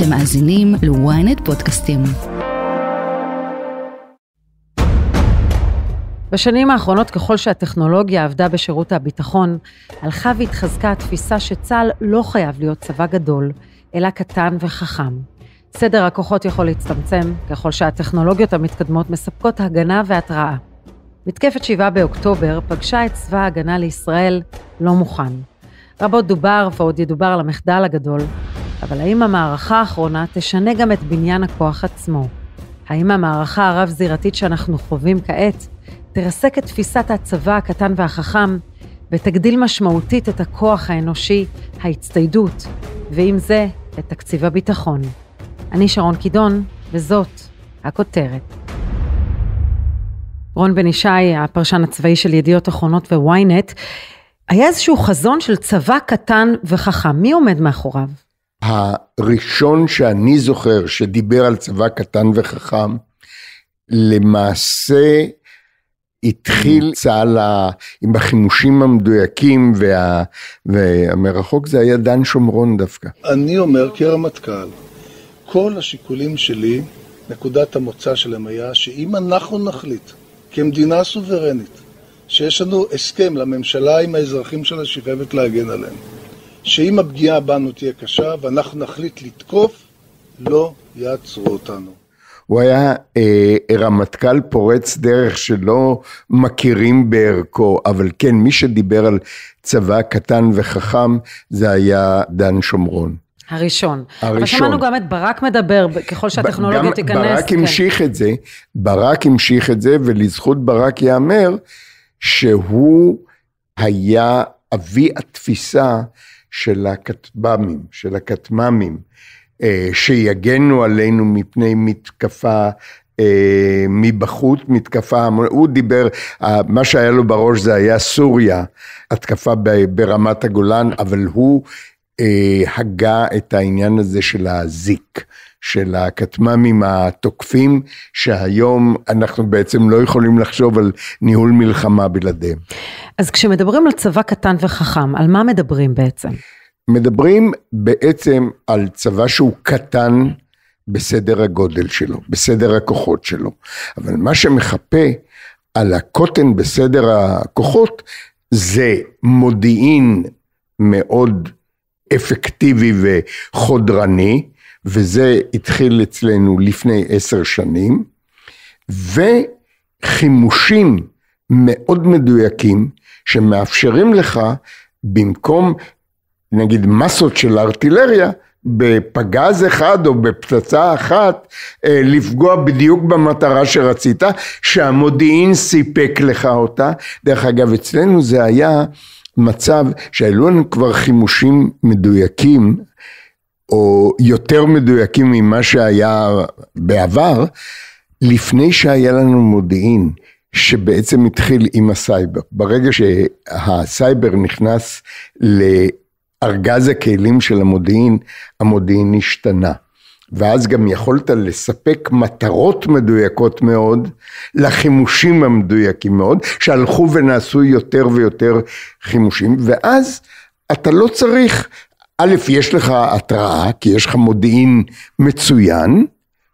אתם מאזינים ל-ynet פודקאסטים. בשנים האחרונות, ככל שהטכנולוגיה עבדה בשירות הביטחון, הלכה והתחזקה התפיסה שצה"ל לא חייב להיות צבא גדול, אלא קטן וחכם. סדר הכוחות יכול להצטמצם, ככל שהטכנולוגיות המתקדמות מספקות הגנה והתראה. מתקפת 7 באוקטובר פגשה את צבא ההגנה לישראל לא מוכן. רבות דובר ועוד ידובר על המחדל הגדול, אבל האם המערכה האחרונה תשנה גם את בניין הכוח עצמו? האם המערכה הרב-זירתית שאנחנו חווים כעת תרסק את תפיסת הצבא הקטן והחכם ותגדיל משמעותית את הכוח האנושי, ההצטיידות, ועם זה, את תקציב הביטחון? אני שרון קידון, וזאת הכותרת. רון בן ישי, הפרשן הצבאי של ידיעות אחרונות וויינט, היה איזשהו חזון של צבא קטן וחכם. מי עומד מאחוריו? הראשון שאני זוכר שדיבר על צבא קטן וחכם, למעשה התחיל mm. צה"ל עם החימושים המדויקים וה, והמרחוק זה היה דן שומרון דווקא. אני אומר כרמטכ"ל, כל השיקולים שלי, נקודת המוצא שלהם היה שאם אנחנו נחליט כמדינה סוברנית שיש לנו הסכם לממשלה עם האזרחים שלה שהיא חייבת להגן עליהם, שאם הפגיעה בנו תהיה קשה ואנחנו נחליט לתקוף, לא יעצרו אותנו. הוא היה אה, רמטכ"ל פורץ דרך שלא מכירים בערכו, אבל כן, מי שדיבר על צבא קטן וחכם, זה היה דן שומרון. הראשון. הראשון. אבל שמענו גם את ברק מדבר, ככל שהטכנולוגיה גם תיכנס. ברק כן. המשיך את זה, ברק המשיך את זה, ולזכות ברק ייאמר שהוא היה אבי התפיסה של הכטב"מים, של הכטמ"מים, אה, שיגנו עלינו מפני מתקפה אה, מבחוץ, מתקפה, הוא דיבר, מה שהיה לו בראש זה היה סוריה, התקפה ברמת הגולן, אבל הוא אה, הגה את העניין הזה של הזיק, של הכטמ"מים התוקפים, שהיום אנחנו בעצם לא יכולים לחשוב על ניהול מלחמה בלעדיהם. אז כשמדברים על צבא קטן וחכם, על מה מדברים בעצם? מדברים בעצם על צבא שהוא קטן בסדר הגודל שלו, בסדר הכוחות שלו, אבל מה שמחפה על הקוטן בסדר הכוחות זה מודיעין מאוד אפקטיבי וחודרני, וזה התחיל אצלנו לפני עשר שנים, וחימושים מאוד מדויקים שמאפשרים לך במקום נגיד מסות של ארטילריה, בפגז אחד או בפצצה אחת אה, לפגוע בדיוק במטרה שרצית, שהמודיעין סיפק לך אותה. דרך אגב, אצלנו זה היה מצב שהיו לנו כבר חימושים מדויקים, או יותר מדויקים ממה שהיה בעבר, לפני שהיה לנו מודיעין, שבעצם התחיל עם הסייבר. ברגע שהסייבר נכנס לארגז הכלים של המודיעין, המודיעין השתנה. ואז גם יכולת לספק מטרות מדויקות מאוד לחימושים המדויקים מאוד, שהלכו ונעשו יותר ויותר חימושים, ואז אתה לא צריך, א', יש לך התראה, כי יש לך מודיעין מצוין,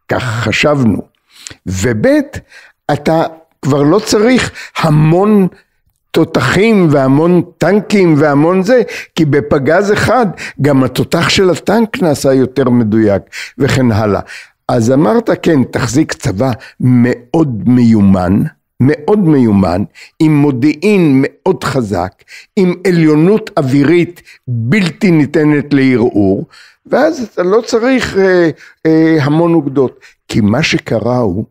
כך חשבנו, וב', אתה כבר לא צריך המון תותחים והמון טנקים והמון זה, כי בפגז אחד גם התותח של הטנק נעשה יותר מדויק וכן הלאה. אז אמרת כן, תחזיק צבא מאוד מיומן, מאוד מיומן, עם מודיעין מאוד חזק, עם עליונות אווירית בלתי ניתנת לערעור, ואז אתה לא צריך אה, אה, המון אוגדות. כי מה שקרה הוא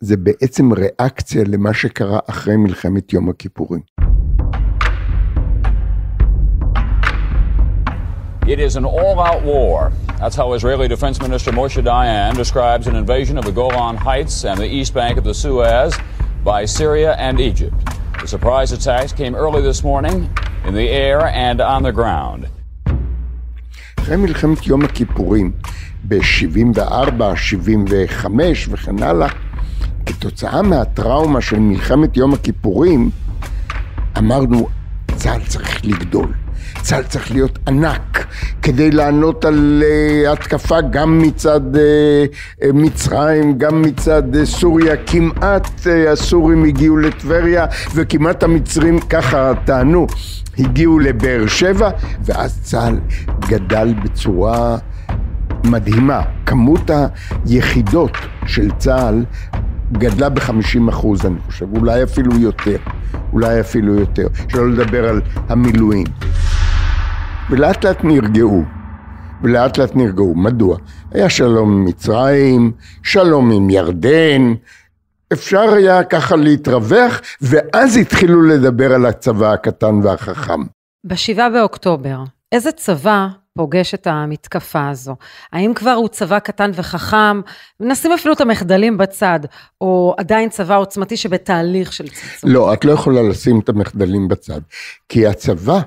זה בעצם ריאקציה למה שקרה אחרי מלחמת יום הכיפורים. It is an all-out war. That's how Israeli Defense Minister Moshe Dayan describes an invasion of the Golan Heights and the east bank of the Suez by Syria and Egypt. The surprise attacks came early this morning in the air and on the ground. אחרי מלחמת יום הכיפורים, ב-74, 75 וכן הלאה, כתוצאה מהטראומה של מלחמת יום הכיפורים, אמרנו, צה"ל צריך לגדול. צה"ל צריך להיות ענק כדי לענות על uh, התקפה גם מצד uh, מצרים, גם מצד uh, סוריה. כמעט uh, הסורים הגיעו לטבריה וכמעט המצרים, ככה טענו, הגיעו לבאר שבע, ואז צה"ל גדל בצורה מדהימה. כמות היחידות של צה"ל גדלה ב-50 אחוז, אני חושב, אולי אפילו יותר, אולי אפילו יותר, שלא לדבר על המילואים. ולאט לאט נרגעו, ולאט לאט נרגעו. מדוע? היה שלום עם מצרים, שלום עם ירדן, אפשר היה ככה להתרווח, ואז התחילו לדבר על הצבא הקטן והחכם. ב-7 באוקטובר, איזה צבא פוגש את המתקפה הזו? האם כבר הוא צבא קטן וחכם, נשים אפילו את המחדלים בצד, או עדיין צבא עוצמתי שבתהליך של צמצום? לא, את לא יכולה לשים את המחדלים בצד, כי הצבא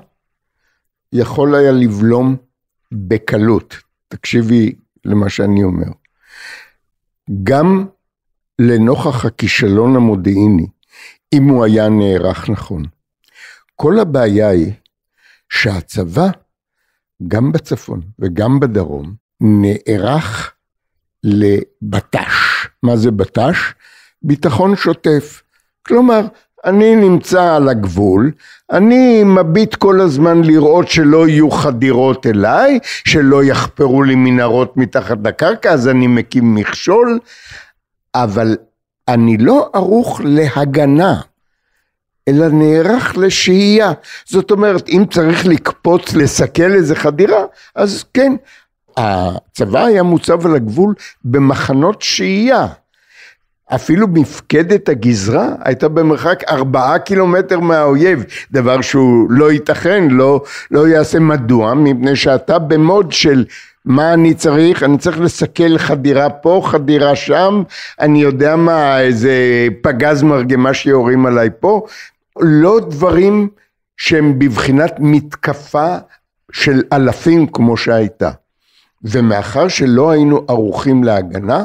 יכול היה לבלום בקלות. תקשיבי למה שאני אומר. גם לנוכח הכישלון המודיעיני, אם הוא היה נערך נכון. כל הבעיה היא שהצבא גם בצפון וגם בדרום, נערך לבט"ש. מה זה בט"ש? ביטחון שוטף. כלומר, אני נמצא על הגבול, אני מביט כל הזמן לראות שלא יהיו חדירות אליי, שלא יחפרו לי מנהרות מתחת לקרקע, אז אני מקים מכשול, אבל אני לא ערוך להגנה. אלא נערך לשהייה. זאת אומרת, אם צריך לקפוץ, לסכל איזה חדירה, אז כן, הצבא היה מוצב על הגבול במחנות שהייה. אפילו מפקדת הגזרה הייתה במרחק ארבעה קילומטר מהאויב, דבר שהוא לא ייתכן, לא, לא יעשה מדוע, מפני שאתה במוד של מה אני צריך? אני צריך לסכל חדירה פה, חדירה שם, אני יודע מה, איזה פגז מרגמה שיורים עליי פה, לא דברים שהם בבחינת מתקפה של אלפים כמו שהייתה. ומאחר שלא היינו ערוכים להגנה,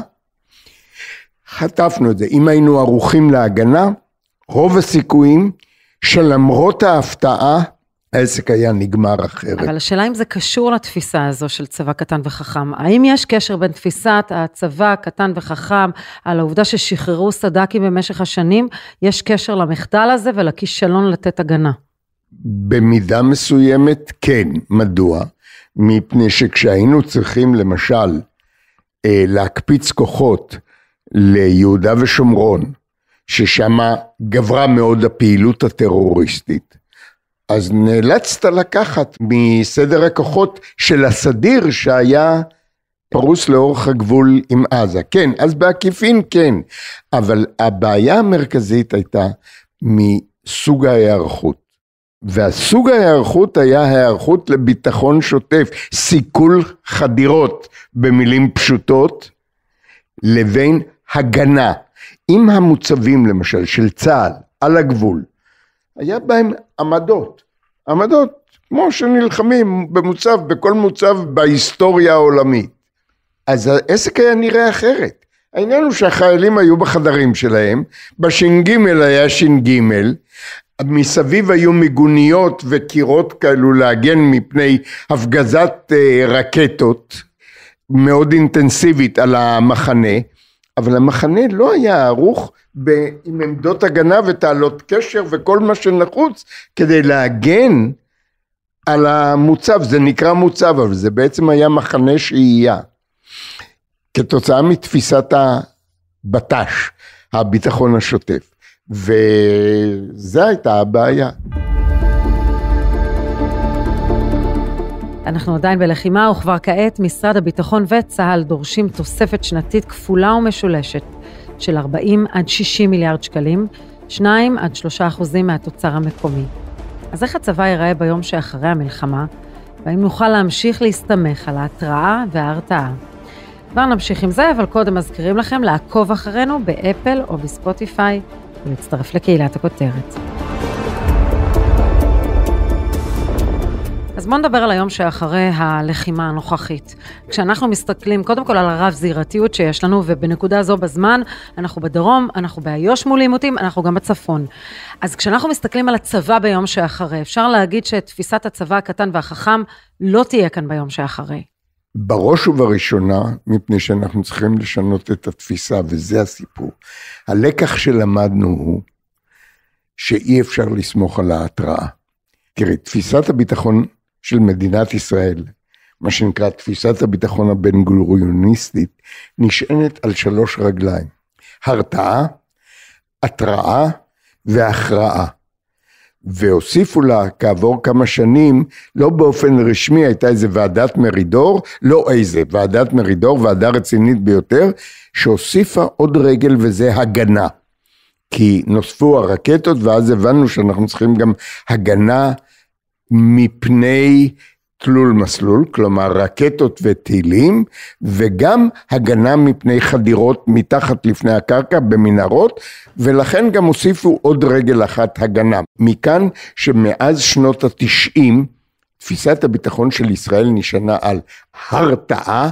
חטפנו את זה. אם היינו ערוכים להגנה, רוב הסיכויים שלמרות ההפתעה, העסק היה נגמר אחרת. אבל השאלה אם זה קשור לתפיסה הזו של צבא קטן וחכם. האם יש קשר בין תפיסת הצבא קטן וחכם, על העובדה ששחררו סד"כים במשך השנים, יש קשר למחדל הזה ולכישלון לתת הגנה? במידה מסוימת כן. מדוע? מפני שכשהיינו צריכים למשל אה, להקפיץ כוחות ליהודה ושומרון, ששם גברה מאוד הפעילות הטרוריסטית, אז נאלצת לקחת מסדר הכוחות של הסדיר שהיה פרוס לאורך הגבול עם עזה. כן, אז בעקיפין כן, אבל הבעיה המרכזית הייתה מסוג ההיערכות. והסוג ההיערכות היה היערכות לביטחון שוטף, סיכול חדירות במילים פשוטות, לבין הגנה. אם המוצבים למשל של צה"ל על הגבול היה בהם עמדות. עמדות כמו שנלחמים במוצב, בכל מוצב בהיסטוריה העולמית. אז העסק היה נראה אחרת. העניין הוא שהחיילים היו בחדרים שלהם, בש"ג היה ש"ג, מסביב היו מיגוניות וקירות כאלו להגן מפני הפגזת אה, רקטות מאוד אינטנסיבית על המחנה, אבל המחנה לא היה ערוך עם עמדות הגנה ותעלות קשר וכל מה שנחוץ כדי להגן על המוצב, זה נקרא מוצב, אבל זה בעצם היה מחנה שהייה. כתוצאה מתפיסת הבט"ש, הביטחון השוטף. וזו הייתה הבעיה. אנחנו עדיין בלחימה, וכבר כעת משרד הביטחון וצה"ל דורשים תוספת שנתית כפולה ומשולשת של 40 עד 60 מיליארד שקלים, 2 עד 3 אחוזים מהתוצר המקומי. אז איך הצבא ייראה ביום שאחרי המלחמה, והאם נוכל להמשיך להסתמך על ההתראה וההרתעה? כבר נמשיך עם זה, אבל קודם מזכירים לכם לעקוב אחרינו באפל או בספוטיפיי ולהצטרף לקהילת הכותרת. בואו נדבר על היום שאחרי הלחימה הנוכחית. כשאנחנו מסתכלים קודם כל על הרב-זירתיות שיש לנו, ובנקודה זו בזמן, אנחנו בדרום, אנחנו באיו"ש מול עימותים, אנחנו גם בצפון. אז כשאנחנו מסתכלים על הצבא ביום שאחרי, אפשר להגיד שתפיסת הצבא הקטן והחכם לא תהיה כאן ביום שאחרי. בראש ובראשונה, מפני שאנחנו צריכים לשנות את התפיסה, וזה הסיפור. הלקח שלמדנו הוא שאי אפשר לסמוך על ההתראה. תראי, תפיסת הביטחון של מדינת ישראל, מה שנקרא תפיסת הביטחון הבן גוריוניסטית, נשענת על שלוש רגליים, הרתעה, התראה והכרעה. והוסיפו לה כעבור כמה שנים, לא באופן רשמי, הייתה איזה ועדת מרידור, לא איזה, ועדת מרידור, ועדה רצינית ביותר, שהוסיפה עוד רגל וזה הגנה. כי נוספו הרקטות ואז הבנו שאנחנו צריכים גם הגנה מפני תלול מסלול, כלומר רקטות וטילים, וגם הגנה מפני חדירות מתחת לפני הקרקע במנהרות, ולכן גם הוסיפו עוד רגל אחת הגנה. מכאן שמאז שנות התשעים, תפיסת הביטחון של ישראל נשענה על הרתעה,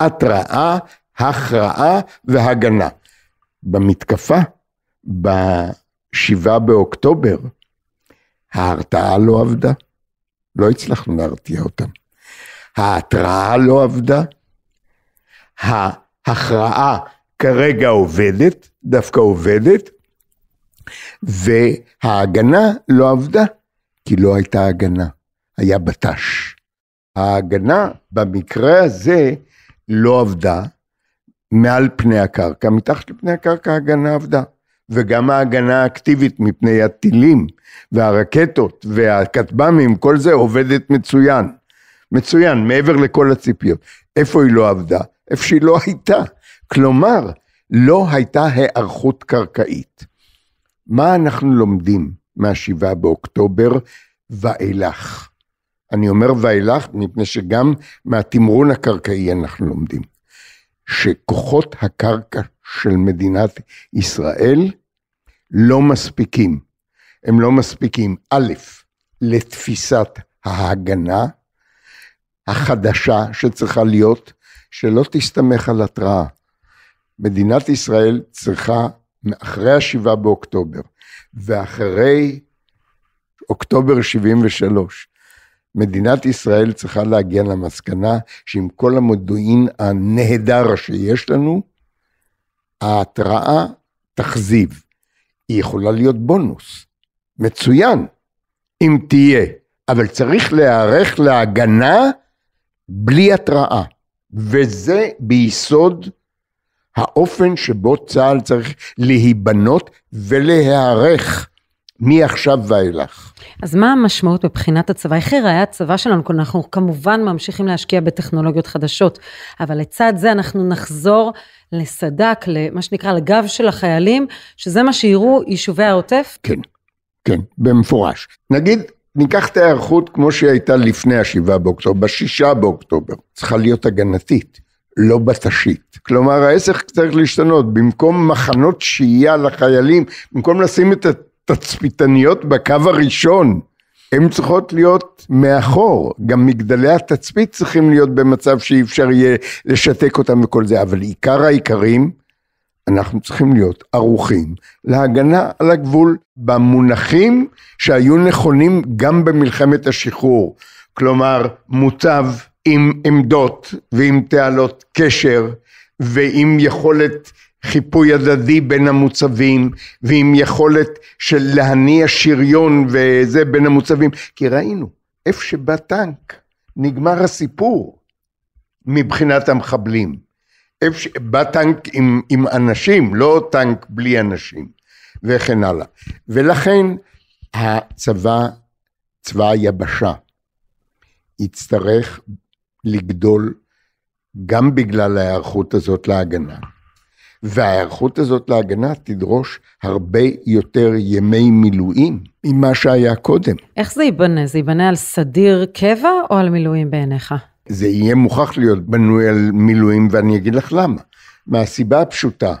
התראה, הכרעה והגנה. במתקפה, בשבעה באוקטובר, ההרתעה לא עבדה. לא הצלחנו להרתיע אותם. ההתראה לא עבדה, ההכרעה כרגע עובדת, דווקא עובדת, וההגנה לא עבדה, כי לא הייתה הגנה, היה בט"ש. ההגנה במקרה הזה לא עבדה מעל פני הקרקע, מתחת לפני הקרקע ההגנה עבדה. וגם ההגנה האקטיבית מפני הטילים והרקטות והכטב"מים, כל זה עובדת מצוין. מצוין, מעבר לכל הציפיות. איפה היא לא עבדה? איפה שהיא לא הייתה. כלומר, לא הייתה היערכות קרקעית. מה אנחנו לומדים מהשבעה באוקטובר ואילך? אני אומר ואילך מפני שגם מהתמרון הקרקעי אנחנו לומדים. שכוחות הקרקע של מדינת ישראל לא מספיקים. הם לא מספיקים, א', לתפיסת ההגנה החדשה שצריכה להיות, שלא תסתמך על התראה. מדינת ישראל צריכה, אחרי השבעה באוקטובר, ואחרי אוקטובר 73, מדינת ישראל צריכה להגיע למסקנה שעם כל המודיעין הנהדר שיש לנו, ההתראה תכזיב. היא יכולה להיות בונוס. מצוין, אם תהיה, אבל צריך להיערך להגנה בלי התראה, וזה ביסוד האופן שבו צה"ל צריך להיבנות ולהיערך. מעכשיו ואילך. אז מה המשמעות מבחינת הצבא? איך יראה הצבא שלנו? אנחנו כמובן ממשיכים להשקיע בטכנולוגיות חדשות, אבל לצד זה אנחנו נחזור לסדק, למה שנקרא, לגב של החיילים, שזה מה שיראו יישובי העוטף? כן, כן, במפורש. נגיד, ניקח את ההיערכות כמו שהיא הייתה לפני השבעה באוקטובר, בשישה באוקטובר. צריכה להיות הגנתית, לא בתשית. כלומר, העסק צריך להשתנות. במקום מחנות שהייה לחיילים, במקום לשים את תצפיתניות בקו הראשון. הן צריכות להיות מאחור, גם מגדלי התצפית צריכים להיות במצב שאי אפשר יהיה לשתק אותם וכל זה, אבל עיקר העיקרים, אנחנו צריכים להיות ערוכים להגנה על הגבול במונחים שהיו נכונים גם במלחמת השחרור, כלומר מוטב עם עמדות ועם תעלות קשר ועם יכולת חיפוי הדדי בין המוצבים ועם יכולת של להניע שריון וזה בין המוצבים כי ראינו איפה שבא טנק נגמר הסיפור מבחינת המחבלים איפה שבא טנק עם, עם אנשים לא טנק בלי אנשים וכן הלאה ולכן הצבא צבא היבשה יצטרך לגדול גם בגלל ההיערכות הזאת להגנה וההיערכות הזאת להגנה תדרוש הרבה יותר ימי מילואים ממה שהיה קודם. איך זה ייבנה? זה ייבנה על סדיר קבע או על מילואים בעיניך? זה יהיה מוכרח להיות בנוי על מילואים, ואני אגיד לך למה. מהסיבה הפשוטה,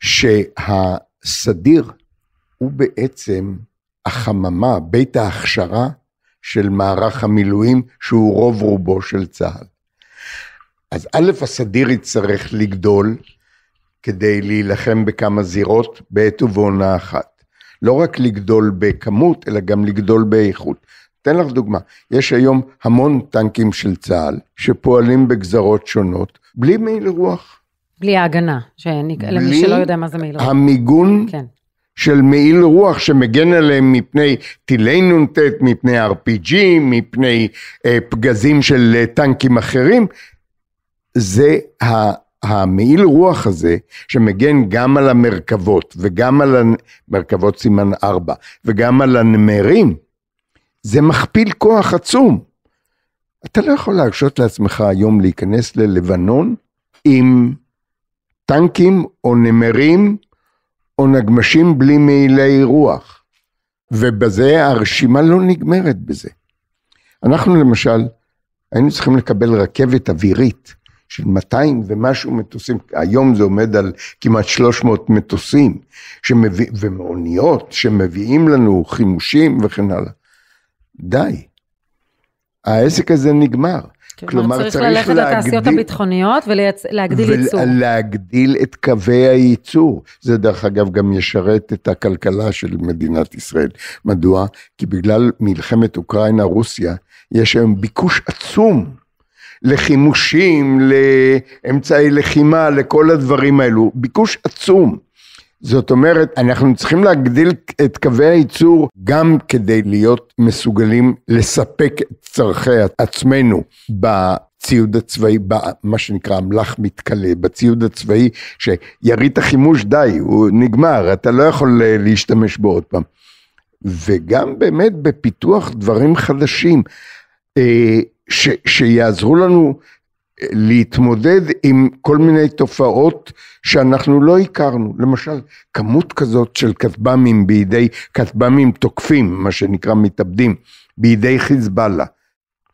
שהסדיר הוא בעצם החממה, בית ההכשרה של מערך המילואים, שהוא רוב רובו של צה"ל. אז א', הסדיר יצטרך לגדול, כדי להילחם בכמה זירות בעת ובעונה אחת. לא רק לגדול בכמות, אלא גם לגדול באיכות. אתן לך דוגמה, יש היום המון טנקים של צה"ל שפועלים בגזרות שונות, בלי מעיל רוח. בלי ההגנה, שאני, בלי למי שלא יודע מה זה מעיל רוח. המיגון כן. של מעיל רוח שמגן עליהם מפני טילי נ"ט, מפני RPG, מפני אה, פגזים של אה, טנקים אחרים, זה ה... המעיל רוח הזה, שמגן גם על המרכבות, וגם על המרכבות סימן ארבע, וגם על הנמרים, זה מכפיל כוח עצום. אתה לא יכול להרשות לעצמך היום להיכנס ללבנון עם טנקים או נמרים או נגמשים בלי מעילי רוח. ובזה הרשימה לא נגמרת בזה. אנחנו למשל היינו צריכים לקבל רכבת אווירית של 200 ומשהו מטוסים, היום זה עומד על כמעט 300 מטוסים שמביא, ומאוניות שמביאים לנו חימושים וכן הלאה. די. העסק הזה נגמר. כן, כלומר, צריך, צריך ללכת להגדיל... לתעשיות הביטחוניות ולהגדיל ול... ייצור. ולהגדיל את קווי הייצור. זה דרך אגב גם ישרת את הכלכלה של מדינת ישראל. מדוע? כי בגלל מלחמת אוקראינה-רוסיה, יש היום ביקוש עצום לחימושים, לאמצעי לחימה, לכל הדברים האלו. ביקוש עצום. זאת אומרת, אנחנו צריכים להגדיל את קווי הייצור גם כדי להיות מסוגלים לספק את צורכי עצמנו בציוד הצבאי, במה שנקרא אמל"ח מתכלה, בציוד הצבאי, שיריד החימוש די, הוא נגמר, אתה לא יכול אה, להשתמש בו עוד פעם. וגם באמת בפיתוח דברים חדשים. אה, ש, שיעזרו לנו אה, להתמודד עם כל מיני תופעות שאנחנו לא הכרנו. למשל, כמות כזאת של כטב"מים בידי, כטב"מים תוקפים, מה שנקרא מתאבדים, בידי חיזבאללה.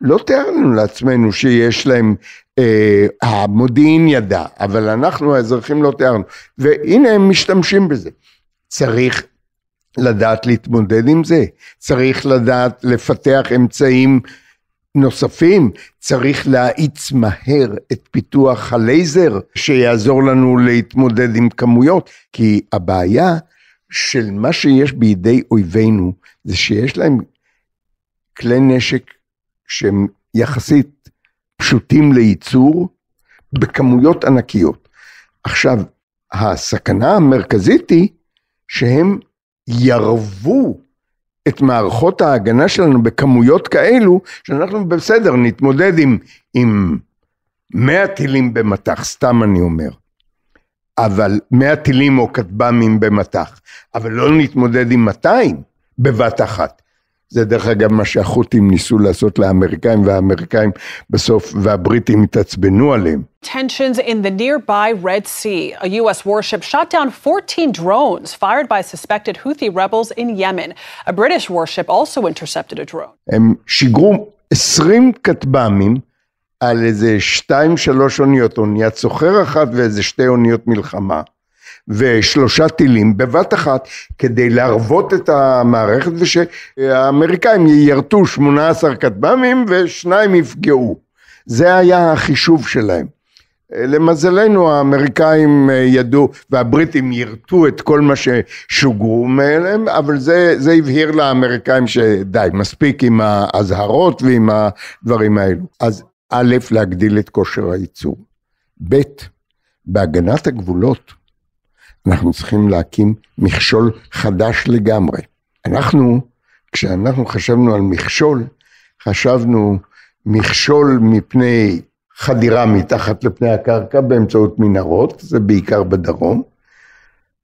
לא תיארנו לעצמנו שיש להם, אה, המודיעין ידע, אבל אנחנו האזרחים לא תיארנו. והנה הם משתמשים בזה. צריך לדעת להתמודד עם זה, צריך לדעת לפתח אמצעים נוספים, צריך להאיץ מהר את פיתוח הלייזר שיעזור לנו להתמודד עם כמויות, כי הבעיה של מה שיש בידי אויבינו זה שיש להם כלי נשק שהם יחסית פשוטים לייצור בכמויות ענקיות. עכשיו, הסכנה המרכזית היא שהם ירבו את מערכות ההגנה שלנו בכמויות כאלו, שאנחנו בסדר, נתמודד עם, עם 100 טילים במטח, סתם אני אומר. אבל 100 טילים או כטב"מים במטח, אבל לא נתמודד עם 200 בבת אחת. זה דרך אגב מה שהחות'ים ניסו לעשות לאמריקאים, והאמריקאים בסוף, והבריטים התעצבנו עליהם. Tensions in the nearby Red Sea. A U.S. warship shot down 14 drones fired by suspected Houthi rebels in Yemen. A British warship also intercepted a drone. הם שיגרו 20 כטב"מים על איזה 2-3 אוניות, אוניית סוחר אחת ואיזה שתי אוניות מלחמה. ושלושה טילים בבת אחת כדי להרוות את המערכת ושהאמריקאים יירטו 18 כטב"מים ושניים יפגעו. זה היה החישוב שלהם. למזלנו האמריקאים אה, ידעו והבריטים יירטו את כל מה ששוגרו מהם, אבל זה, זה הבהיר לאמריקאים שדי, מספיק עם האזהרות ועם הדברים האלו. אז א', להגדיל את כושר הייצור, ב', בהגנת הגבולות אנחנו צריכים להקים מכשול חדש לגמרי. אנחנו, כשאנחנו חשבנו על מכשול, חשבנו מכשול מפני חדירה מתחת לפני הקרקע באמצעות מנהרות, זה בעיקר בדרום,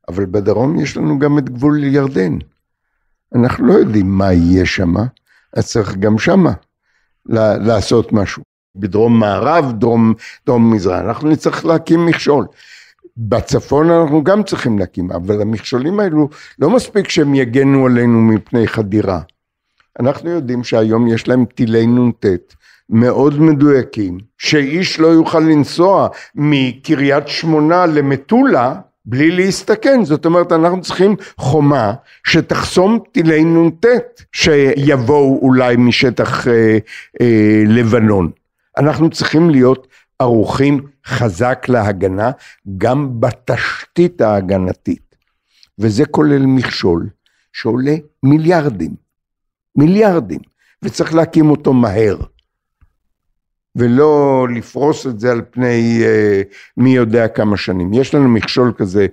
אבל בדרום יש לנו גם את גבול ירדן. אנחנו לא יודעים מה יהיה שם, אז צריך גם שם לעשות משהו. בדרום מערב, דרום, דרום מזרח, אנחנו נצטרך להקים מכשול. בצפון אנחנו גם צריכים להקים, אבל המכשולים האלו לא מספיק שהם יגנו עלינו מפני חדירה. אנחנו יודעים שהיום יש להם טילי נ"ט מאוד מדויקים, שאיש לא יוכל לנסוע מקריית שמונה למטולה בלי להסתכן, זאת אומרת אנחנו צריכים חומה שתחסום טילי נ"ט שיבואו אולי משטח אה, אה, לבנון. אנחנו צריכים להיות ערוכים חזק להגנה, גם בתשתית ההגנתית. וזה כולל מכשול שעולה מיליארדים, מיליארדים, וצריך להקים אותו מהר. ולא לפרוס את זה על פני אה, מי יודע כמה שנים. יש לנו מכשול כזה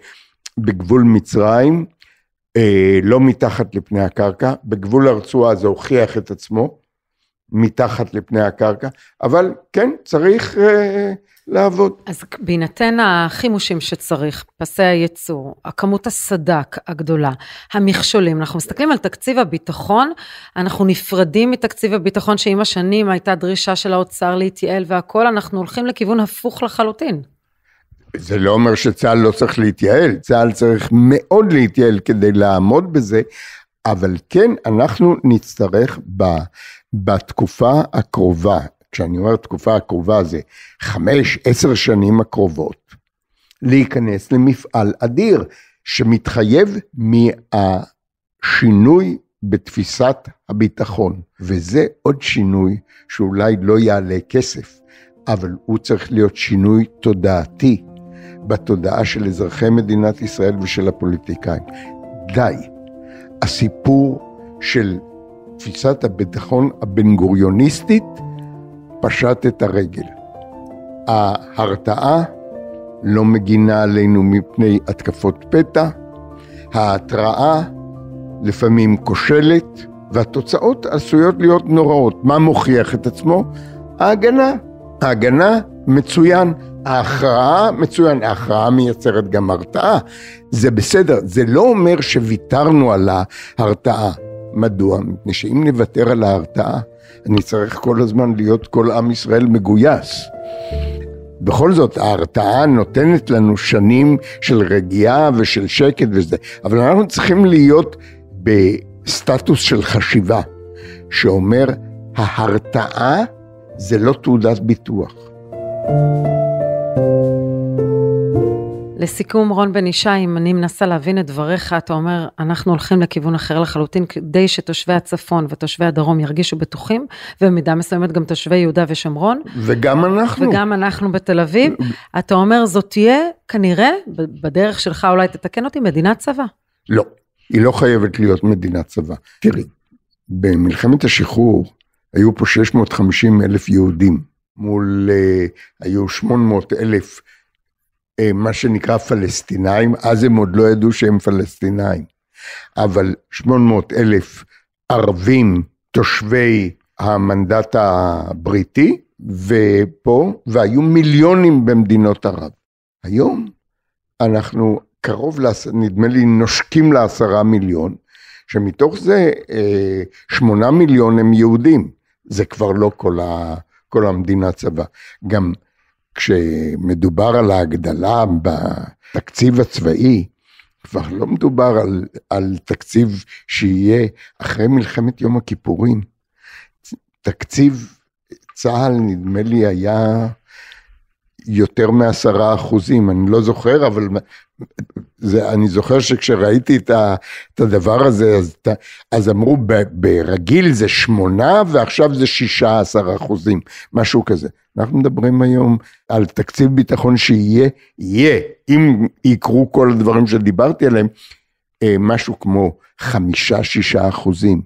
בגבול מצרים, אה, לא מתחת לפני הקרקע, בגבול הרצועה זה הוכיח את עצמו, מתחת לפני הקרקע, אבל כן, צריך אה, לעבוד. אז בהינתן החימושים שצריך, פסי הייצור, הכמות הסדק הגדולה, המכשולים, אנחנו מסתכלים על תקציב הביטחון, אנחנו נפרדים מתקציב הביטחון, שעם השנים הייתה דרישה של האוצר להתייעל והכול, אנחנו הולכים לכיוון הפוך לחלוטין. זה לא אומר שצה"ל לא צריך להתייעל, צה"ל צריך מאוד להתייעל כדי לעמוד בזה, אבל כן אנחנו נצטרך ב, בתקופה הקרובה, כשאני אומר תקופה הקרובה זה חמש, עשר שנים הקרובות, להיכנס למפעל אדיר שמתחייב מהשינוי בתפיסת הביטחון. וזה עוד שינוי שאולי לא יעלה כסף, אבל הוא צריך להיות שינוי תודעתי בתודעה של אזרחי מדינת ישראל ושל הפוליטיקאים. די. הסיפור של תפיסת הביטחון הבן-גוריוניסטית פשט את הרגל. ההרתעה לא מגינה עלינו מפני התקפות פתע, ההתראה לפעמים כושלת, והתוצאות עשויות להיות נוראות. מה מוכיח את עצמו? ההגנה. ההגנה מצוין, ההכרעה, מצוין, ההכרעה מייצרת גם הרתעה. זה בסדר, זה לא אומר שוויתרנו על ההרתעה. מדוע? מפני שאם נוותר על ההרתעה, אני צריך כל הזמן להיות כל עם ישראל מגויס. בכל זאת, ההרתעה נותנת לנו שנים של רגיעה ושל שקט וזה, אבל אנחנו צריכים להיות בסטטוס של חשיבה, שאומר, ההרתעה זה לא תעודת ביטוח. thank you לסיכום, רון בן ישי, אם אני מנסה להבין את דבריך, אתה אומר, אנחנו הולכים לכיוון אחר לחלוטין, כדי שתושבי הצפון ותושבי הדרום ירגישו בטוחים, ובמידה מסוימת גם תושבי יהודה ושומרון. וגם אנחנו. וגם אנחנו בתל אביב. אתה אומר, זאת תהיה, כנראה, בדרך שלך אולי תתקן אותי, מדינת צבא. לא, היא לא חייבת להיות מדינת צבא. תראי, במלחמת השחרור היו פה 650 אלף יהודים. מול, אה, היו 800 אלף, אה, מה שנקרא פלסטינאים, אז הם עוד לא ידעו שהם פלסטינאים, אבל 800 אלף ערבים תושבי המנדט הבריטי, ופה, והיו מיליונים במדינות ערב. היום אנחנו קרוב, לעש... נדמה לי, נושקים לעשרה מיליון, שמתוך זה אה, שמונה מיליון הם יהודים. זה כבר לא כל ה... כל המדינה צבא. גם כשמדובר על ההגדלה בתקציב הצבאי, כבר לא מדובר על, על תקציב שיהיה אחרי מלחמת יום הכיפורים. תקציב צה"ל, נדמה לי, היה יותר מעשרה אחוזים, אני לא זוכר, אבל זה, אני זוכר שכשראיתי את, ה, את הדבר הזה, אז, אז אמרו ב, ברגיל זה שמונה ועכשיו זה שישה עשר אחוזים, משהו כזה. אנחנו מדברים היום על תקציב ביטחון שיהיה, יהיה, אם יקרו כל הדברים שדיברתי עליהם, אה, משהו כמו חמישה-שישה אחוזים.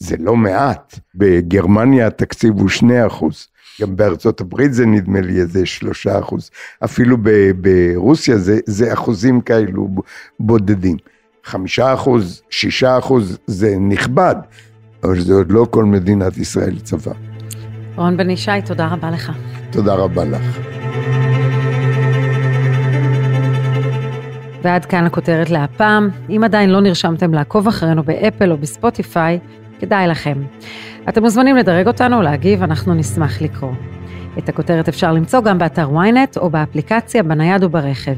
זה לא מעט, בגרמניה התקציב הוא שני אחוז. גם בארצות הברית זה נדמה לי איזה שלושה אחוז, אפילו ברוסיה זה, זה אחוזים כאלו בודדים. חמישה אחוז, שישה אחוז, זה נכבד, אבל זה עוד לא כל מדינת ישראל צבא. רון בן ישי, תודה רבה לך. תודה רבה לך. ועד כאן הכותרת להפעם. אם עדיין לא נרשמתם לעקוב אחרינו באפל או בספוטיפיי, כדאי לכם. אתם מוזמנים לדרג אותנו, להגיב, אנחנו נשמח לקרוא. את הכותרת אפשר למצוא גם באתר ynet או באפליקציה, בנייד וברכב.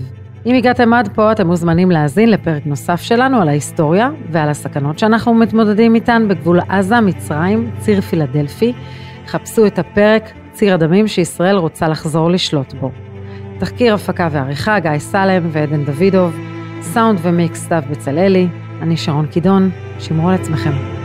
אם הגעתם עד פה, אתם מוזמנים להאזין לפרק נוסף שלנו על ההיסטוריה ועל הסכנות שאנחנו מתמודדים איתן בגבול עזה, מצרים, ציר פילדלפי. חפשו את הפרק ציר הדמים שישראל רוצה לחזור לשלוט בו. תחקיר הפקה ועריכה גיא סלם ועדן דוידוב, סאונד ומיקס סתיו בצלאלי, אני שרון קידון, שמרו על עצמכם.